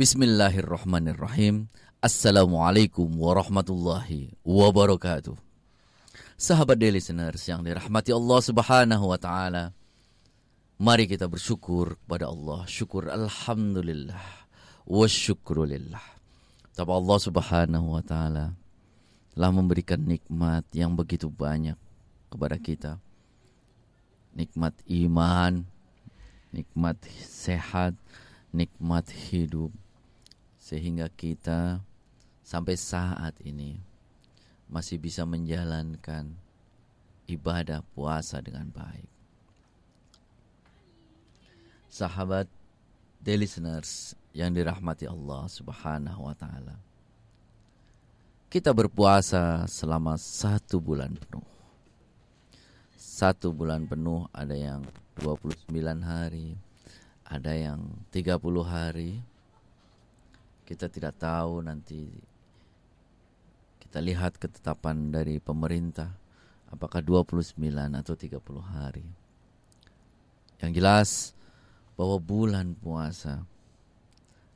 Bismillahirrahmanirrahim. Assalamualaikum warahmatullahi wabarakatuh. Sahabat daily listeners yang dirahmati Allah Subhanahu wa taala. Mari kita bersyukur kepada Allah. Syukur alhamdulillah wasyukrulillah. Tapi Allah Subhanahu wa taala telah memberikan nikmat yang begitu banyak kepada kita. Nikmat iman, nikmat sehat, nikmat hidup sehingga kita sampai saat ini masih bisa menjalankan ibadah puasa dengan baik. Sahabat the listeners yang dirahmati Allah Subhanahu wa taala. Kita berpuasa selama satu bulan penuh. Satu bulan penuh ada yang 29 hari, ada yang 30 hari, kita tidak tahu nanti kita lihat ketetapan dari pemerintah apakah 29 atau 30 hari. Yang jelas bahwa bulan puasa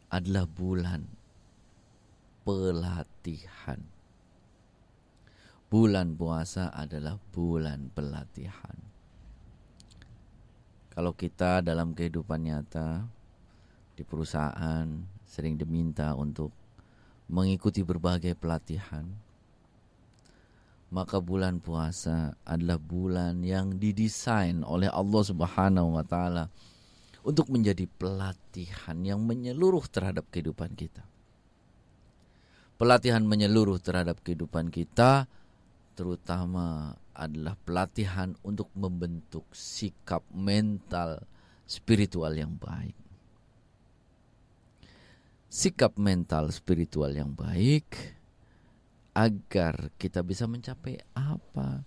adalah bulan pelatihan. Bulan puasa adalah bulan pelatihan. Kalau kita dalam kehidupan nyata di perusahaan, sering diminta untuk mengikuti berbagai pelatihan, maka bulan puasa adalah bulan yang didesain oleh Allah Subhanahu wa taala untuk menjadi pelatihan yang menyeluruh terhadap kehidupan kita. Pelatihan menyeluruh terhadap kehidupan kita terutama adalah pelatihan untuk membentuk sikap mental spiritual yang baik sikap mental spiritual yang baik agar kita bisa mencapai apa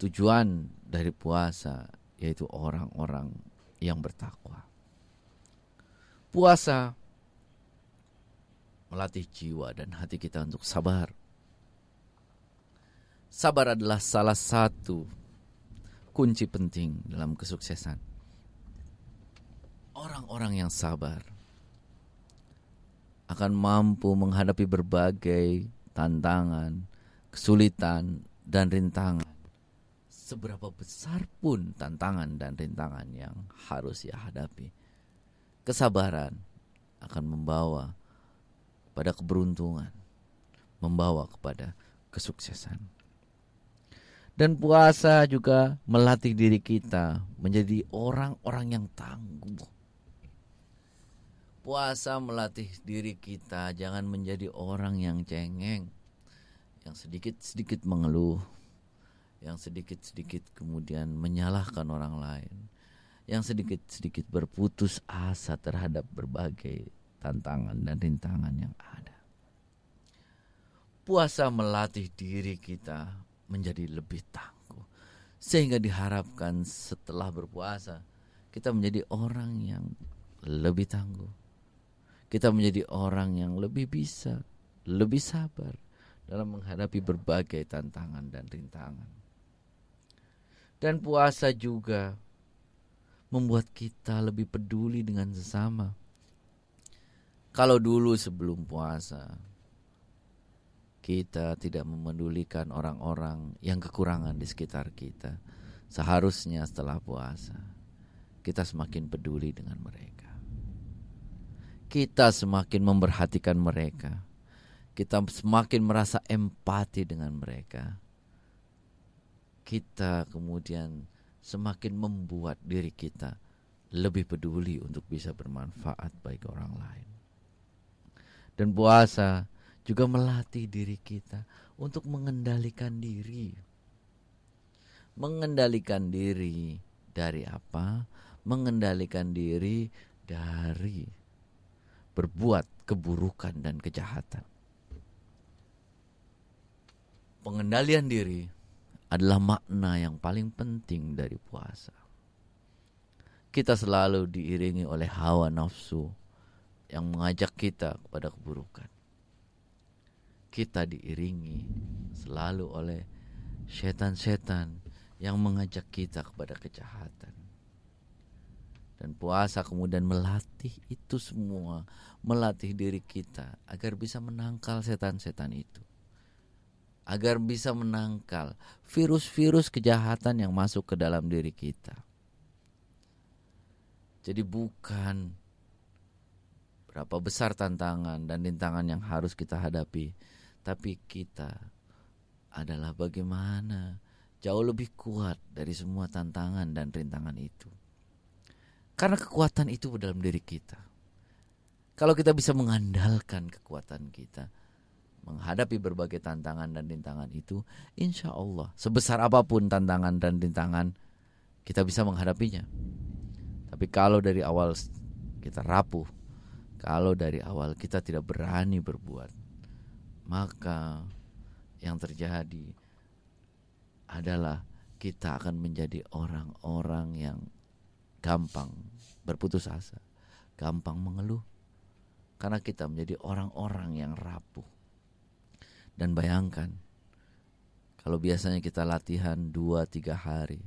tujuan dari puasa yaitu orang-orang yang bertakwa. Puasa melatih jiwa dan hati kita untuk sabar. Sabar adalah salah satu kunci penting dalam kesuksesan. Orang-orang yang sabar akan mampu menghadapi berbagai tantangan, kesulitan, dan rintangan. Seberapa besar pun tantangan dan rintangan yang harus ia hadapi, kesabaran akan membawa pada keberuntungan, membawa kepada kesuksesan. Dan puasa juga melatih diri kita menjadi orang-orang yang tangguh, Puasa melatih diri kita jangan menjadi orang yang cengeng, yang sedikit-sedikit mengeluh, yang sedikit-sedikit kemudian menyalahkan orang lain, yang sedikit-sedikit berputus asa terhadap berbagai tantangan dan rintangan yang ada. Puasa melatih diri kita menjadi lebih tangguh, sehingga diharapkan setelah berpuasa kita menjadi orang yang lebih tangguh kita menjadi orang yang lebih bisa, lebih sabar dalam menghadapi berbagai tantangan dan rintangan. Dan puasa juga membuat kita lebih peduli dengan sesama. Kalau dulu sebelum puasa, kita tidak memedulikan orang-orang yang kekurangan di sekitar kita. Seharusnya setelah puasa, kita semakin peduli dengan mereka kita semakin memperhatikan mereka. Kita semakin merasa empati dengan mereka. Kita kemudian semakin membuat diri kita lebih peduli untuk bisa bermanfaat baik orang lain. Dan puasa juga melatih diri kita untuk mengendalikan diri. Mengendalikan diri dari apa? Mengendalikan diri dari berbuat keburukan dan kejahatan. Pengendalian diri adalah makna yang paling penting dari puasa. Kita selalu diiringi oleh hawa nafsu yang mengajak kita kepada keburukan. Kita diiringi selalu oleh setan-setan yang mengajak kita kepada kejahatan dan puasa kemudian melatih itu semua, melatih diri kita agar bisa menangkal setan-setan itu. Agar bisa menangkal virus-virus kejahatan yang masuk ke dalam diri kita. Jadi bukan berapa besar tantangan dan rintangan yang harus kita hadapi, tapi kita adalah bagaimana jauh lebih kuat dari semua tantangan dan rintangan itu. Karena kekuatan itu dalam diri kita. Kalau kita bisa mengandalkan kekuatan kita, menghadapi berbagai tantangan dan rintangan itu, insya Allah sebesar apapun tantangan dan rintangan kita bisa menghadapinya. Tapi kalau dari awal kita rapuh, kalau dari awal kita tidak berani berbuat, maka yang terjadi adalah kita akan menjadi orang-orang yang gampang berputus asa, gampang mengeluh karena kita menjadi orang-orang yang rapuh. Dan bayangkan kalau biasanya kita latihan 2 3 hari,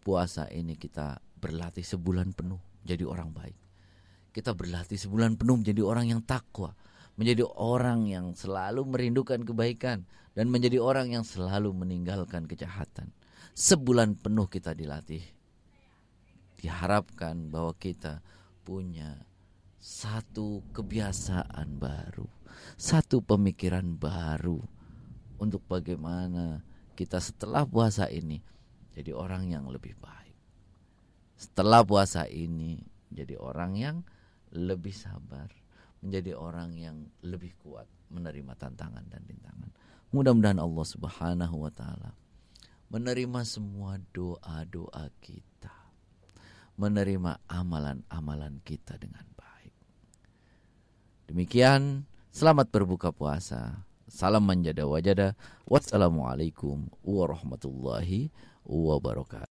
puasa ini kita berlatih sebulan penuh jadi orang baik. Kita berlatih sebulan penuh menjadi orang yang takwa, menjadi orang yang selalu merindukan kebaikan dan menjadi orang yang selalu meninggalkan kejahatan. Sebulan penuh kita dilatih diharapkan bahwa kita punya satu kebiasaan baru, satu pemikiran baru untuk bagaimana kita setelah puasa ini jadi orang yang lebih baik. Setelah puasa ini jadi orang yang lebih sabar, menjadi orang yang lebih kuat menerima tantangan dan rintangan. Mudah-mudahan Allah Subhanahu wa taala menerima semua doa-doa kita menerima amalan-amalan kita dengan baik. Demikian, selamat berbuka puasa. Salam menjada wajada. Wassalamualaikum warahmatullahi wabarakatuh.